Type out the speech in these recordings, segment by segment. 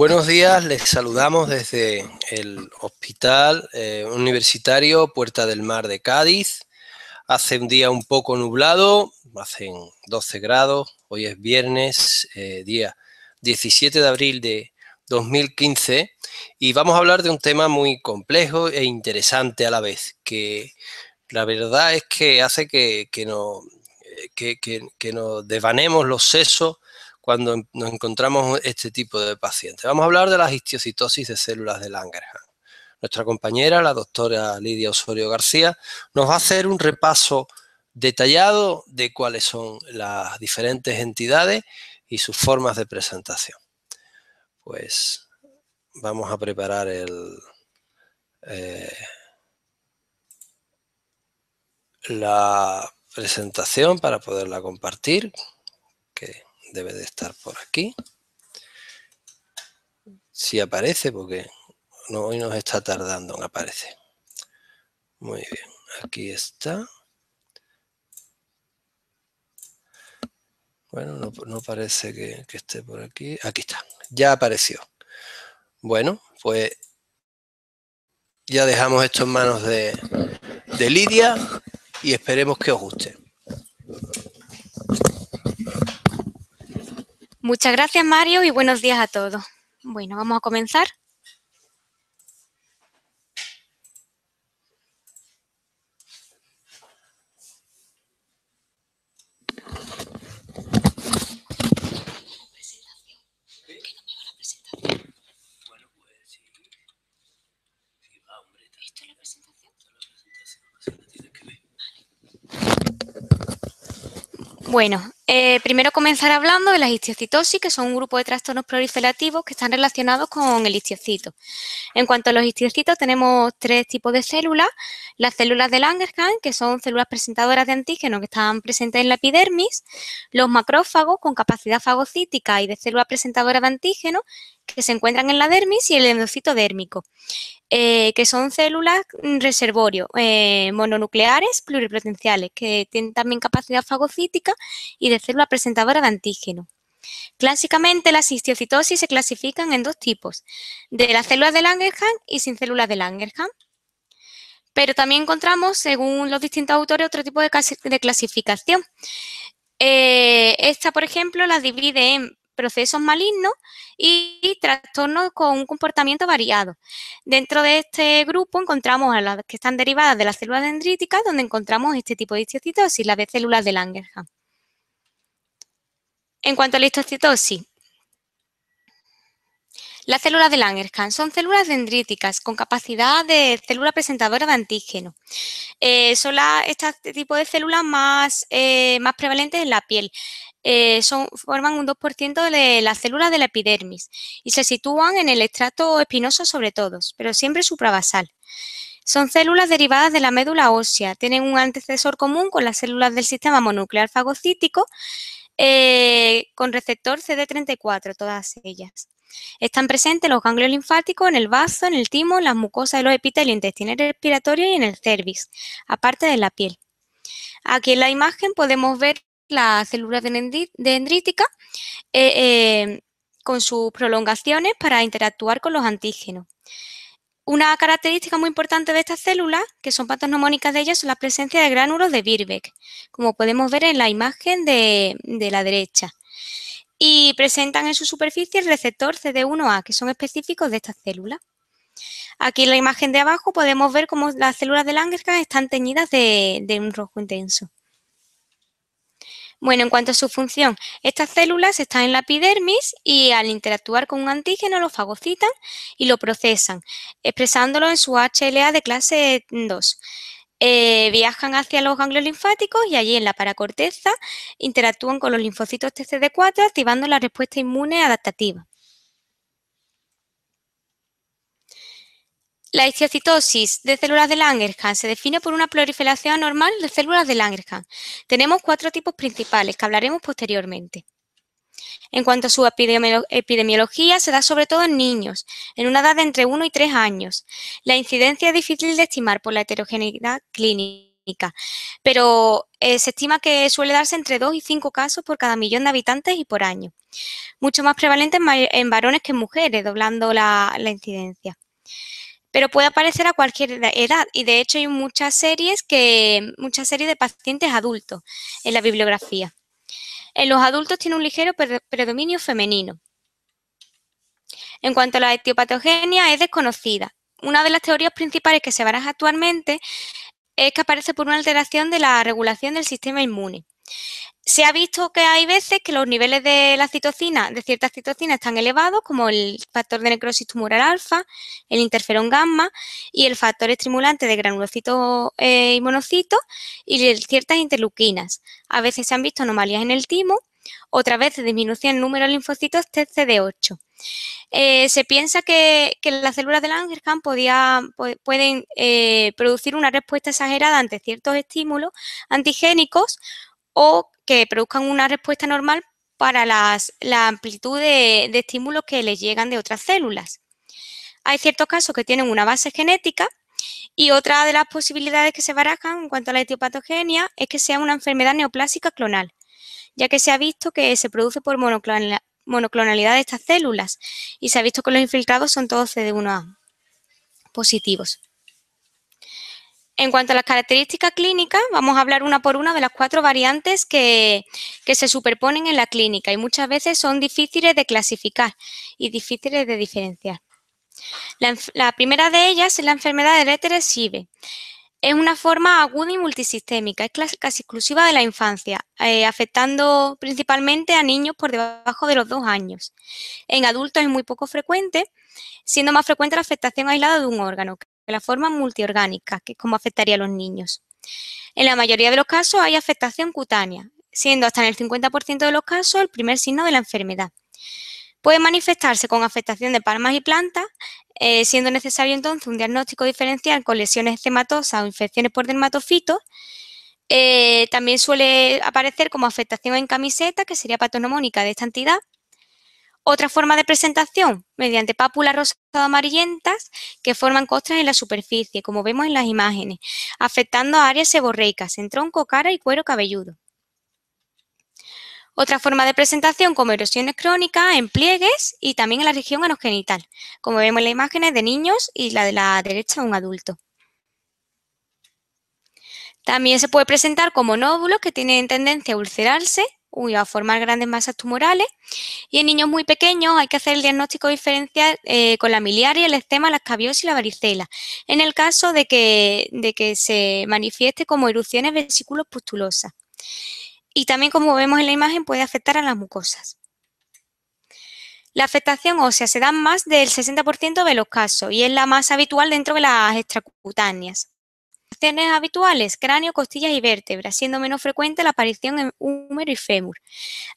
Buenos días, les saludamos desde el Hospital eh, Universitario Puerta del Mar de Cádiz. Hace un día un poco nublado, hacen 12 grados, hoy es viernes, eh, día 17 de abril de 2015 y vamos a hablar de un tema muy complejo e interesante a la vez, que la verdad es que hace que, no, eh, que, que nos devanemos los sesos cuando nos encontramos este tipo de pacientes. Vamos a hablar de la histiocitosis de células de Langerhans. Nuestra compañera, la doctora Lidia Osorio García, nos va a hacer un repaso detallado de cuáles son las diferentes entidades y sus formas de presentación. Pues vamos a preparar el, eh, la presentación para poderla compartir. Que debe de estar por aquí. Si aparece, porque no, hoy nos está tardando en aparecer. Muy bien, aquí está. Bueno, no, parece que, esté por aquí. Aquí está, ya apareció. Bueno, pues ya dejamos esto en manos de Lidia y esperemos que os guste. Muchas gracias, Mario, y buenos días a todos. Bueno, vamos a comenzar. Bueno, eh, primero comenzar hablando de las histiocitosis, que son un grupo de trastornos proliferativos que están relacionados con el histiocito. En cuanto a los histiocitos, tenemos tres tipos de células. Las células de Langerhans, que son células presentadoras de antígenos que están presentes en la epidermis. Los macrófagos, con capacidad fagocítica y de célula presentadora de antígenos, que se encuentran en la dermis y el endocito dérmico. Eh, que son células reservorio, eh, mononucleares pluripotenciales, que tienen también capacidad fagocítica y de célula presentadora de antígeno. Clásicamente, las histiocitosis se clasifican en dos tipos, de las células de Langerhans y sin células de Langerhans. Pero también encontramos, según los distintos autores, otro tipo de, clasificación. Eh, esta, por ejemplo, la divide en procesos malignos y trastornos con un comportamiento variado. Dentro de este grupo encontramos a las que están derivadas de las células dendríticas, donde encontramos este tipo de histocitosis, las de células de Langerhans. En cuanto a la histocitosis, las células de Langerhans son células dendríticas con capacidad de célula presentadora de antígeno. Eh, son este tipo de células más, eh, más prevalentes en la piel. Eh, son, forman un 2% de las células de la epidermis y se sitúan en el estrato espinoso sobre todos, pero siempre suprabasal. Son células derivadas de la médula ósea, tienen un antecesor común con las células del sistema monuclear fagocítico eh, con receptor CD34, todas ellas. Están presentes los ganglios linfáticos, en el bazo, en el timo, en las mucosas de los epitelios intestinales respiratorios y en el cervix, aparte de la piel. Aquí en la imagen podemos ver la célula dendrítica, eh, eh, con sus prolongaciones para interactuar con los antígenos. Una característica muy importante de estas células, que son patognomónicas de ellas, es la presencia de gránulos de Birbeck, como podemos ver en la imagen de, la derecha. Y presentan en su superficie el receptor CD1A, que son específicos de estas células. Aquí en la imagen de abajo podemos ver cómo las células de Langerhans están teñidas de un rojo intenso. Bueno, en cuanto a su función, estas células están en la epidermis y al interactuar con un antígeno lo fagocitan y lo procesan, expresándolo en su HLA de clase 2. Eh, viajan hacia los ganglios linfáticos y allí en la paracorteza interactúan con los linfocitos TCD4 activando la respuesta inmune adaptativa. La histiocitosis de células de Langerhans se define por una proliferación anormal de células de Langerhans. Tenemos cuatro tipos principales que hablaremos posteriormente. En cuanto a su epidemiología, se da sobre todo en niños, en una edad de entre 1 y 3 años. La incidencia es difícil de estimar por la heterogeneidad clínica, pero eh, se estima que suele darse entre 2 y 5 casos por cada millón de habitantes y por año. Mucho más prevalente en, varones que en mujeres, doblando la incidencia pero puede aparecer a cualquier edad y de hecho hay muchas series que muchas series de pacientes adultos en la bibliografía. En los adultos tiene un ligero predominio femenino. En cuanto a la etiopatogenia, es desconocida. Una de las teorías principales que se baraja actualmente es que aparece por una alteración de la regulación del sistema inmune. Se ha visto que hay veces que los niveles de la citocina, de ciertas citocinas, están elevados, como el factor de necrosis tumoral alfa, el interferón gamma y el factor estimulante de granulocitos eh, y monocitos y ciertas interleuquinas. A veces se han visto anomalías en el timo, otras veces disminución el número de linfocitos TCD8. Eh, se piensa que, las células del Langerhans pueden eh, producir una respuesta exagerada ante ciertos estímulos antigénicos o que produzcan una respuesta normal para las, la amplitud de, de estímulos que les llegan de otras células. Hay ciertos casos que tienen una base genética y otra de las posibilidades que se barajan en cuanto a la etiopatogenia es que sea una enfermedad neoplásica clonal, ya que se ha visto que se produce por monoclonalidad de estas células y se ha visto que los infiltrados son todos CD1A positivos. En cuanto a las características clínicas, vamos a hablar una por una de las cuatro variantes que, se superponen en la clínica y muchas veces son difíciles de clasificar y difíciles de diferenciar. La, primera de ellas es la enfermedad de éteres SIBE. Es una forma aguda y multisistémica, es casi exclusiva de la infancia, eh, afectando principalmente a niños por debajo de los dos años. En adultos es muy poco frecuente, siendo más frecuente la afectación aislada de un órgano, la forma multiorgánica, que es como afectaría a los niños. En la mayoría de los casos hay afectación cutánea, siendo hasta en el 50% de los casos el primer signo de la enfermedad. Puede manifestarse con afectación de palmas y plantas, eh, siendo necesario entonces un diagnóstico diferencial con lesiones hematosas o infecciones por dermatofitos. Eh, también suele aparecer como afectación en camiseta, que sería patognomónica de esta entidad, otra forma de presentación, mediante pápulas o amarillentas que forman costras en la superficie, como vemos en las imágenes, afectando a áreas seborreicas en tronco, cara y cuero cabelludo. Otra forma de presentación como erosiones crónicas en pliegues y también en la región anogenital, como vemos en las imágenes de niños y la de la derecha un adulto. También se puede presentar como nódulos que tienen tendencia a ulcerarse uy, a formar grandes masas tumorales. Y en niños muy pequeños hay que hacer el diagnóstico diferencial eh, con la miliaria, el estema, la escabiosis y la varicela. En el caso de que, de que se manifieste como erupciones vesículos pustulosas. Y también, como vemos en la imagen, puede afectar a las mucosas. La afectación ósea se da más del 60% de los casos y es la más habitual dentro de las extracutáneas tenes habituales, cráneo, costillas y vértebras, siendo menos frecuente la aparición en húmero y fémur.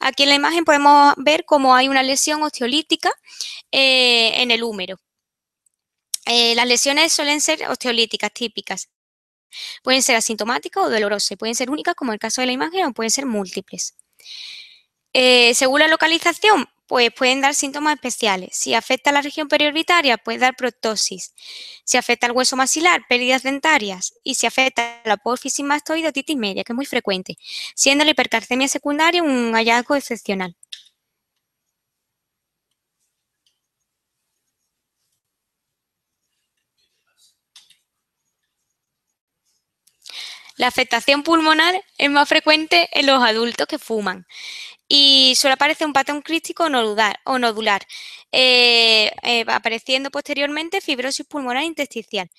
Aquí en la imagen podemos ver cómo hay una lesión osteolítica eh, en el húmero. Eh, las lesiones suelen ser osteolíticas típicas. Pueden ser asintomáticas o dolorosas, pueden ser únicas como el caso de la imagen o pueden ser múltiples. Eh, según la localización, pues pueden dar síntomas especiales. Si afecta a la región periorbitaria, puede dar protosis. Si afecta al hueso maxilar, pérdidas dentarias. Y si afecta a la apófisis mastoide, media, que es muy frecuente, siendo la hipercalcemia secundaria un hallazgo excepcional. La afectación pulmonar es más frecuente en los adultos que fuman y suele aparecer un patrón crítico nodular, o nodular, eh, eh, apareciendo posteriormente fibrosis pulmonar intersticial.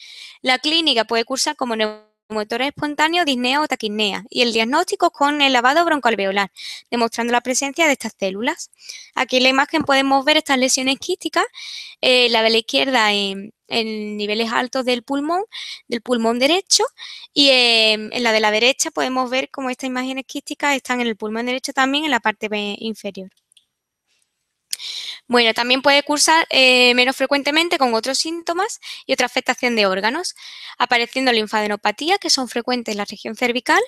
La clínica puede cursar como motor espontáneo, disnea o taquinea y el diagnóstico con el lavado broncoalveolar, demostrando la presencia de estas células. Aquí en la imagen podemos ver estas lesiones quísticas, eh, la de la izquierda en, niveles altos del pulmón, del pulmón derecho, y em, en la de la derecha podemos ver cómo estas imágenes quísticas están en el pulmón derecho también en la parte eh, inferior. Bueno, también puede cursar eh, menos frecuentemente con otros síntomas y otra afectación de órganos, apareciendo linfadenopatía, que son frecuentes en la región cervical.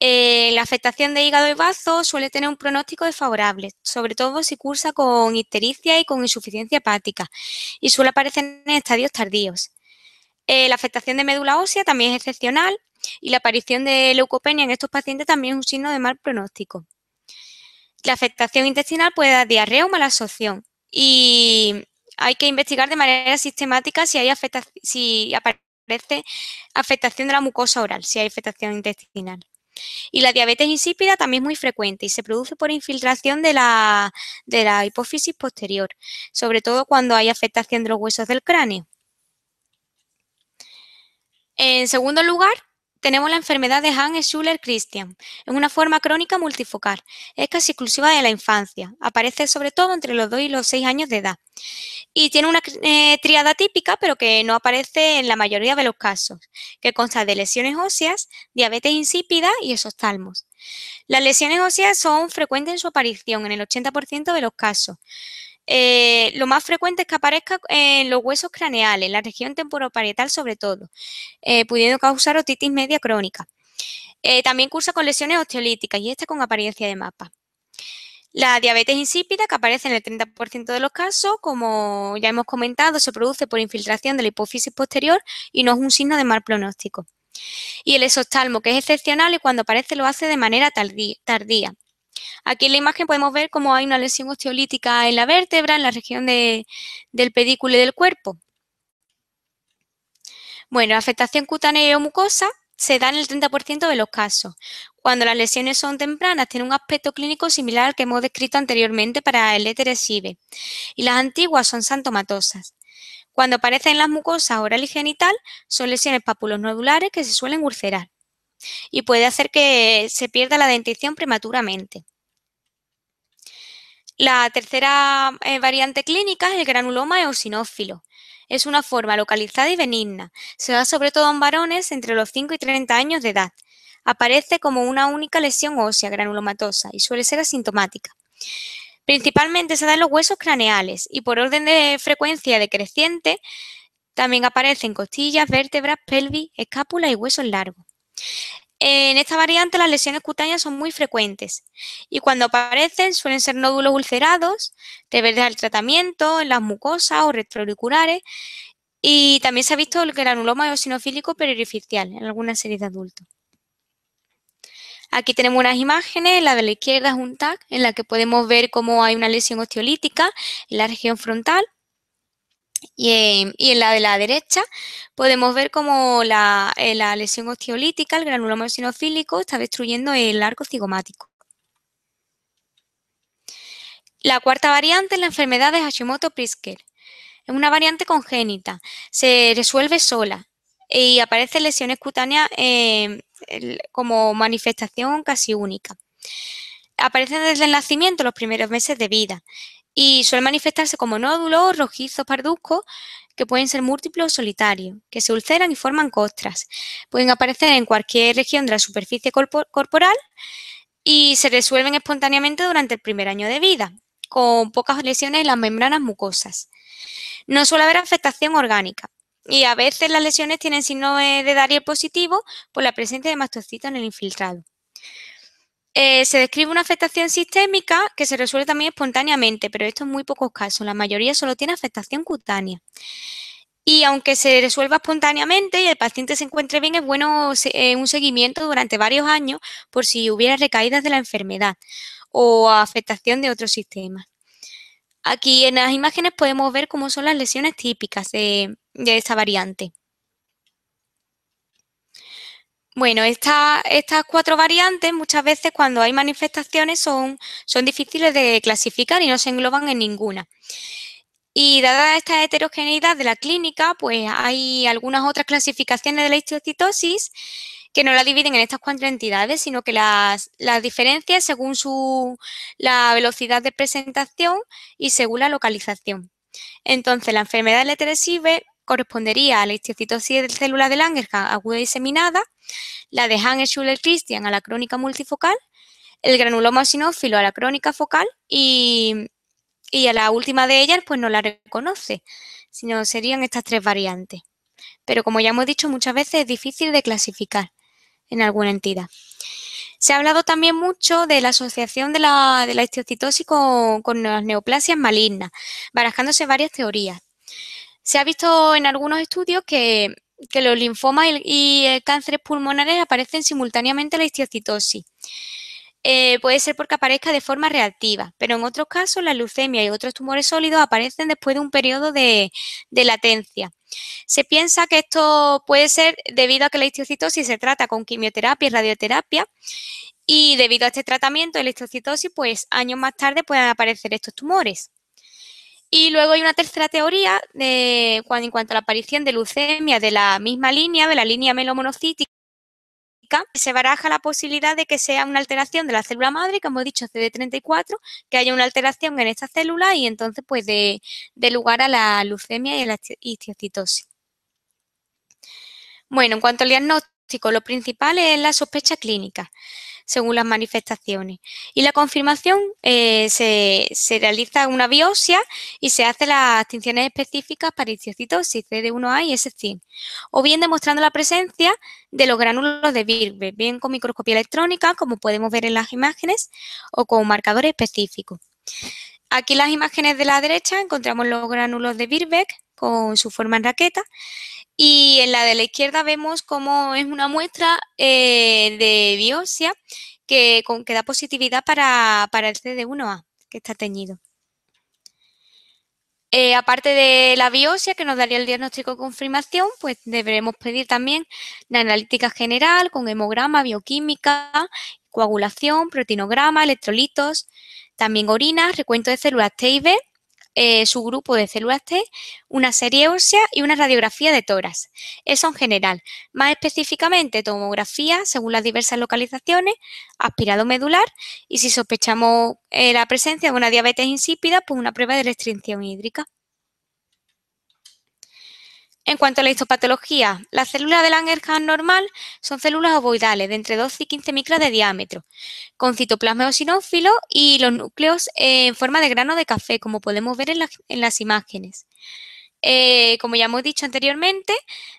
Eh, la afectación de hígado y bazo suele tener un pronóstico desfavorable, sobre todo si cursa con ictericia y con insuficiencia hepática, y suele aparecer en estadios tardíos. Eh, la afectación de médula ósea también es excepcional y la aparición de leucopenia en estos pacientes también es un signo de mal pronóstico. La afectación intestinal puede dar diarrea o malabsorción y hay que investigar de manera sistemática si, hay si aparece afectación de la mucosa oral, si hay afectación intestinal. Y la diabetes insípida también es muy frecuente y se produce por infiltración de la, de la hipófisis posterior, sobre todo cuando hay afectación de los huesos del cráneo. En segundo lugar, tenemos la enfermedad de Hans Schuller-Christian. Es una forma crónica multifocal. Es casi exclusiva de la infancia. Aparece sobre todo entre los 2 y los 6 años de edad. Y tiene una tríada eh, triada típica, pero que no aparece en la mayoría de los casos, que consta de lesiones óseas, diabetes insípida y esostalmos. Las lesiones óseas son frecuentes en su aparición, en el 80% de los casos. Eh, lo más frecuente es que aparezca eh, en los huesos craneales, en la región temporoparietal sobre todo, eh, pudiendo causar otitis media crónica. también cursa con lesiones osteolíticas y esta con apariencia de mapa. La diabetes insípida, que aparece en el 30% de los casos, como ya hemos comentado, se produce por infiltración de la hipófisis posterior y no es un signo de mal pronóstico. Y el exostalmo, que es excepcional y cuando aparece lo hace de manera tardía. Aquí en la imagen podemos ver cómo hay una lesión osteolítica en la vértebra, en la región del pedículo y del cuerpo. Bueno, afectación cutánea o mucosa se da en el 30% de los casos. Cuando las lesiones son tempranas, tiene un aspecto clínico similar al que hemos descrito anteriormente para el éteresive Y las antiguas son santomatosas. Cuando aparecen las mucosas oral y genital, son lesiones papulos nodulares que se suelen ulcerar y puede hacer que se pierda la dentición prematuramente. La tercera eh, variante clínica es el granuloma eosinófilo. Es una forma localizada y benigna. Se da sobre todo en varones entre los 5 y 30 años de edad. Aparece como una única lesión ósea granulomatosa y suele ser asintomática. Principalmente se da en los huesos craneales y por orden de frecuencia decreciente también aparecen costillas, vértebras, pelvis, escápula y huesos largos. En esta variante las lesiones cutáneas son muy frecuentes y cuando aparecen suelen ser nódulos ulcerados, debido al tratamiento en las mucosas o retroauriculares y también se ha visto el granuloma eosinofílico periorificial en algunas series de adultos. Aquí tenemos unas imágenes, la de la izquierda es un tag en la que podemos ver cómo hay una lesión osteolítica en la región frontal y, en la de la derecha podemos ver cómo eh, la, lesión osteolítica, el granuloma sinofílico, está destruyendo el arco cigomático. La cuarta variante es la enfermedad de hashimoto prisker Es una variante congénita, se resuelve sola y aparece lesiones cutáneas eh, como manifestación casi única. Aparecen desde el nacimiento los primeros meses de vida y suele manifestarse como nódulos rojizos parduzcos que pueden ser múltiples o solitarios, que se ulceran y forman costras. Pueden aparecer en cualquier región de la superficie corporal y se resuelven espontáneamente durante el primer año de vida, con pocas lesiones en las membranas mucosas. No suele haber afectación orgánica y a veces las lesiones tienen signo de Darío positivo por la presencia de mastocitos en el infiltrado. Eh, se describe una afectación sistémica que se resuelve también espontáneamente, pero esto en muy pocos casos. La mayoría solo tiene afectación cutánea. Y aunque se resuelva espontáneamente y el paciente se encuentre bien, es bueno eh, un seguimiento durante varios años por si hubiera recaídas de la enfermedad o afectación de otros sistemas. Aquí en las imágenes podemos ver cómo son las lesiones típicas de, de esta variante. Bueno, estas cuatro variantes muchas veces cuando hay manifestaciones son, son difíciles de clasificar y no se engloban en ninguna. Y dada esta heterogeneidad de la clínica, pues hay algunas otras clasificaciones de la histocitosis que no la dividen en estas cuatro entidades, sino que las, las según su, la velocidad de presentación y según la localización. Entonces, la enfermedad del correspondería a la histiocitosis de célula de Langerhans aguda diseminada, la de Hans schuller christian a la crónica multifocal, el granuloma sinófilo a la crónica focal y, a la última de ellas pues no la reconoce, sino serían estas tres variantes. Pero como ya hemos dicho muchas veces es difícil de clasificar en alguna entidad. Se ha hablado también mucho de la asociación de la, de histiocitosis con, con, las neoplasias malignas, barajándose varias teorías. Se ha visto en algunos estudios que, los linfomas y, eh, cánceres pulmonares aparecen simultáneamente a la histiocitosis. Eh, puede ser porque aparezca de forma reactiva, pero en otros casos la leucemia y otros tumores sólidos aparecen después de un periodo de, latencia. Se piensa que esto puede ser debido a que la histiocitosis se trata con quimioterapia y radioterapia y debido a este tratamiento de la histiocitosis, pues años más tarde pueden aparecer estos tumores. Y luego hay una tercera teoría de, en cuanto a la aparición de leucemia de la misma línea, de la línea melomonocítica, se baraja la posibilidad de que sea una alteración de la célula madre, como he dicho, CD34, que haya una alteración en esta célula y entonces pues de lugar a la leucemia y a la histiocitosis. Bueno, en cuanto al diagnóstico, lo principal es la sospecha clínica según las manifestaciones. Y la confirmación eh, se, se, realiza una biopsia y se hace las extinciones específicas para histiocytosis CD1A y S100, o bien demostrando la presencia de los gránulos de Birbeck, bien con microscopía electrónica, como podemos ver en las imágenes, o con marcadores específicos. Aquí en las imágenes de la derecha encontramos los gránulos de Birbeck con su forma en raqueta y en la de la izquierda vemos cómo es una muestra eh, de biopsia que, da positividad para, el CD1A, que está teñido. Eh, aparte de la biopsia que nos daría el diagnóstico de confirmación, pues deberemos pedir también la analítica general con hemograma, bioquímica, coagulación, proteinograma, electrolitos, también orina, recuento de células T y B eh, su grupo de células T, una serie ósea y una radiografía de toras. Eso en general. Más específicamente, tomografía según las diversas localizaciones, aspirado medular y si sospechamos eh, la presencia de una diabetes insípida, pues una prueba de restricción hídrica. En cuanto a la histopatología, las células de Langerhans normal son células ovoidales de entre 12 y 15 micras de diámetro, con citoplasma eosinófilo y los núcleos en forma de grano de café, como podemos ver en, las imágenes. Eh, como ya hemos dicho anteriormente,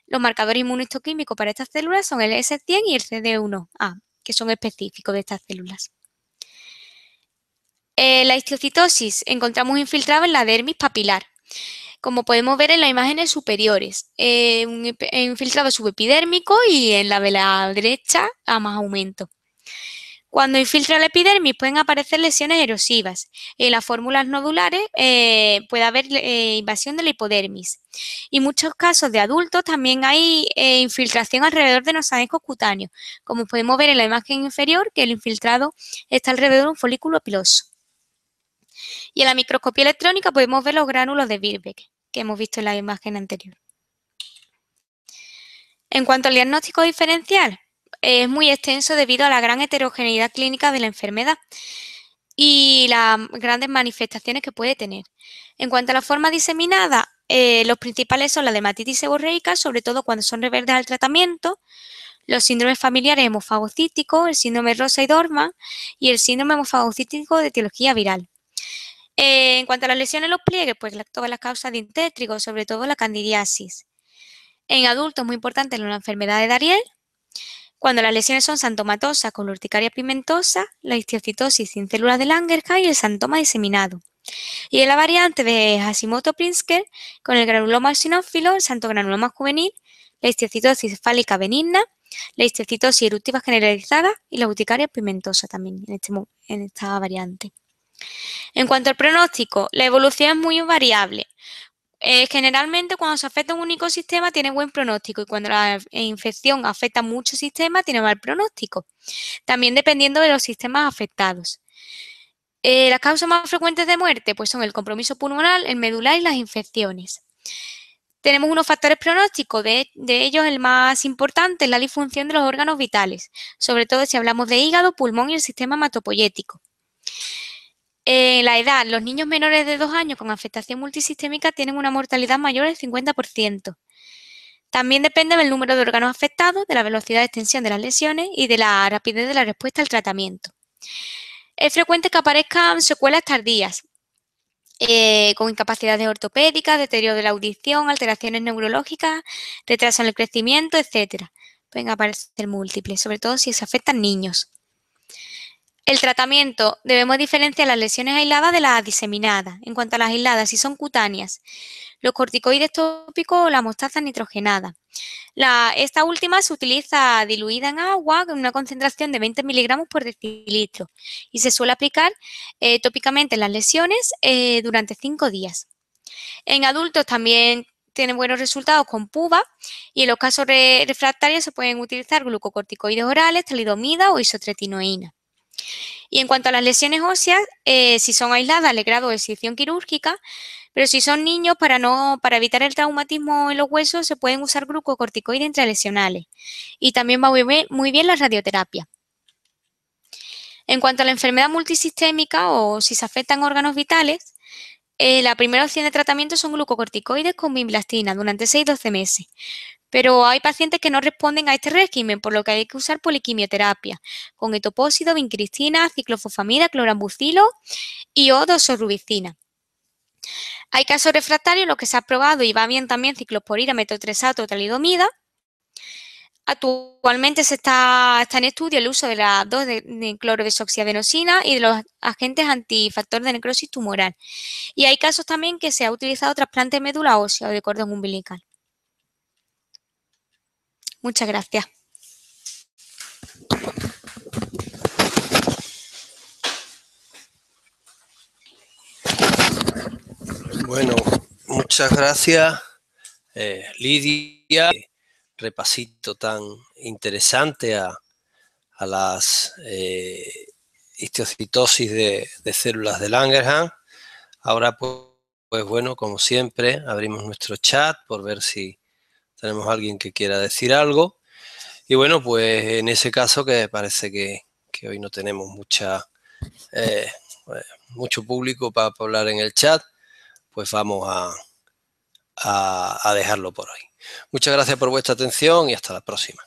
los marcadores inmunohistoquímicos para estas células son el S100 y el CD1A, que son específicos de estas células. Eh, la histiocitosis encontramos infiltrada en la dermis papilar como podemos ver en las imágenes superiores, eh, un, infiltrado eh, subepidérmico y en la de la derecha a más aumento. Cuando infiltra la epidermis pueden aparecer lesiones erosivas. En las fórmulas nodulares eh, puede haber invasión de la hipodermis. Y muchos casos de adultos también hay infiltración alrededor de los anejos cutáneos, como podemos ver en la imagen inferior que el infiltrado está alrededor de un folículo piloso. Y en la microscopía electrónica podemos ver los gránulos de Birbeck que hemos visto en la imagen anterior. En cuanto al diagnóstico diferencial, es muy extenso debido a la gran heterogeneidad clínica de la enfermedad y las grandes manifestaciones que puede tener. En cuanto a la forma diseminada, eh, los principales son la dermatitis seborreica, sobre todo cuando son reverdes al tratamiento, los síndromes familiares hemofagocíticos, el síndrome rosa y dorma y el síndrome hemofagocítico de etiología viral. Eh, en cuanto a las lesiones en los pliegues, pues la, todas las causas de intétrico, sobre todo la candidiasis. En adultos, muy importante la enfermedad de Dariel. Cuando las lesiones son santomatosas con la urticaria pimentosa la histiocitosis sin células de Langerhans y el santoma diseminado. Y en la variante de Hashimoto-Prinsker, con el granuloma sinófilo, el santogranuloma juvenil, la histiocitosis cefálica benigna, la histiocitosis eruptiva generalizada y la urticaria pimentosa también en este esta variante. En cuanto al pronóstico, la evolución es muy variable. Eh, generalmente cuando se afecta un único sistema tiene buen pronóstico y cuando la infección afecta a muchos sistemas tiene mal pronóstico, también dependiendo de los sistemas afectados. Eh, las causas más frecuentes de muerte pues son el compromiso pulmonar, el medular y las infecciones. Tenemos unos factores pronósticos, de, de ellos el más importante es la disfunción de los órganos vitales, sobre todo si hablamos de hígado, pulmón y el sistema hematopoyético. En eh, la edad, los niños menores de dos años con afectación multisistémica tienen una mortalidad mayor del 50%. También depende del número de órganos afectados, de la velocidad de extensión de las lesiones y de la rapidez de la respuesta al tratamiento. Es frecuente que aparezcan secuelas tardías, eh, con incapacidades ortopédicas, deterioro de la audición, alteraciones neurológicas, retraso en el crecimiento, etc. Pueden aparecer múltiples, sobre todo si se afectan niños. El tratamiento. Debemos diferenciar las lesiones aisladas de las diseminadas. En cuanto a las aisladas, si son cutáneas, los corticoides tópicos o la mostaza nitrogenada. esta última se utiliza diluida en agua con una concentración de 20 miligramos por decilitro y se suele aplicar eh, tópicamente en las lesiones eh, durante 5 días. En adultos también tienen buenos resultados con PUVA y en los casos refractarios se pueden utilizar glucocorticoides orales, talidomida o isotretinoína. Y en cuanto a las lesiones óseas, eh, si son aisladas, le grado de excepción quirúrgica, pero si son niños, para, no, para evitar el traumatismo en los huesos, se pueden usar glucocorticoides intralesionales. Y también va muy bien, la radioterapia. En cuanto a la enfermedad multisistémica o si se afectan órganos vitales, eh, la primera opción de tratamiento son glucocorticoides con vinblastina durante 6-12 meses. Pero hay pacientes que no responden a este régimen, por lo que hay que usar poliquimioterapia con etopósido, vincristina, ciclofosfamida, clorambucilo y odosorubicina. Hay casos refractarios lo los que se ha probado y va bien también ciclosporina, metotresato, talidomida. Actualmente se está, en estudio el uso de la 2 de, de clorodesoxiadenosina y de los agentes antifactor de necrosis tumoral. Y hay casos también que se ha utilizado trasplante de médula ósea o de cordón umbilical. Muchas gracias. Bueno, muchas gracias, eh, Lidia. Repasito tan interesante a, las eh, histiocitosis de, células de Langerhans. Ahora, pues, pues, bueno, como siempre, abrimos nuestro chat por ver si tenemos alguien que quiera decir algo. Y bueno, pues en ese caso que parece que, hoy no tenemos mucha, eh, eh, mucho público para hablar en el chat, pues vamos a dejarlo por hoy. Muchas gracias por vuestra atención y hasta la próxima.